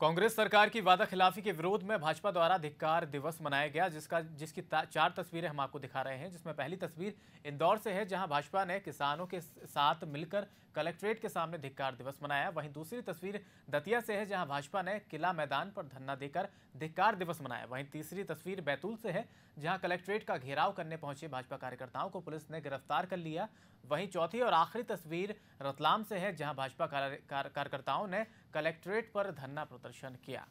कांग्रेस सरकार की वादा खिलाफी के विरोध में भाजपा द्वारा धिक्कार दिवस मनाया गया जिसका जिसकी चार तस्वीरें हम आपको दिखा रहे हैं जिसमें पहली तस्वीर इंदौर से है जहां भाजपा ने किसानों के साथ मिलकर कलेक्ट्रेट के सामने धिक्कार दिवस मनाया वहीं दूसरी तस्वीर दतिया से है जहां भाजपा ने किला मैदान पर धरना देकर धिक्कार दिवस मनाया वहीं तीसरी तस्वीर बैतूल से है जहाँ कलेक्ट्रेट का घेराव करने पहुंचे भाजपा कार्यकर्ताओं को पुलिस ने गिरफ्तार कर लिया वहीं चौथी और आखिरी तस्वीर रतलाम से है जहां भाजपा कार्यकर्ताओं ने कलेक्ट्रेट पर धरना प्रदर्शन किया